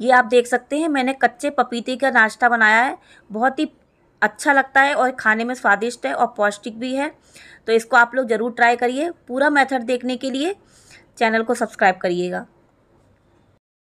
ये आप देख सकते हैं मैंने कच्चे पपीते का नाश्ता बनाया है बहुत ही अच्छा लगता है और खाने में स्वादिष्ट है और पौष्टिक भी है तो इसको आप लोग ज़रूर ट्राई करिए पूरा मेथड देखने के लिए चैनल को सब्सक्राइब करिएगा